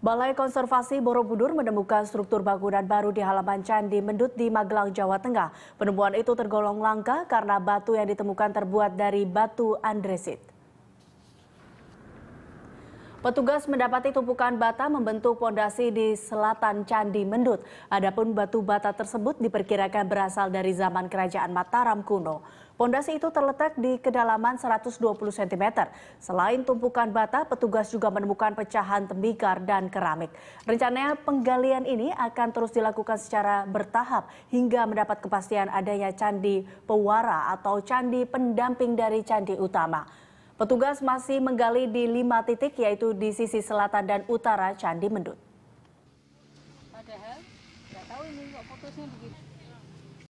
Balai Konservasi Borobudur menemukan struktur bangunan baru di halaman Candi Mendut di Magelang, Jawa Tengah. Penemuan itu tergolong langka karena batu yang ditemukan terbuat dari batu andresit. Petugas mendapati tumpukan bata membentuk pondasi di selatan Candi Mendut. Adapun batu bata tersebut diperkirakan berasal dari zaman kerajaan Mataram kuno. Pondasi itu terletak di kedalaman 120 cm. Selain tumpukan bata, petugas juga menemukan pecahan tembikar dan keramik. Rencananya penggalian ini akan terus dilakukan secara bertahap hingga mendapat kepastian adanya Candi Pewara atau Candi Pendamping dari Candi Utama. Petugas masih menggali di lima titik yaitu di sisi selatan dan utara Candi Mendut.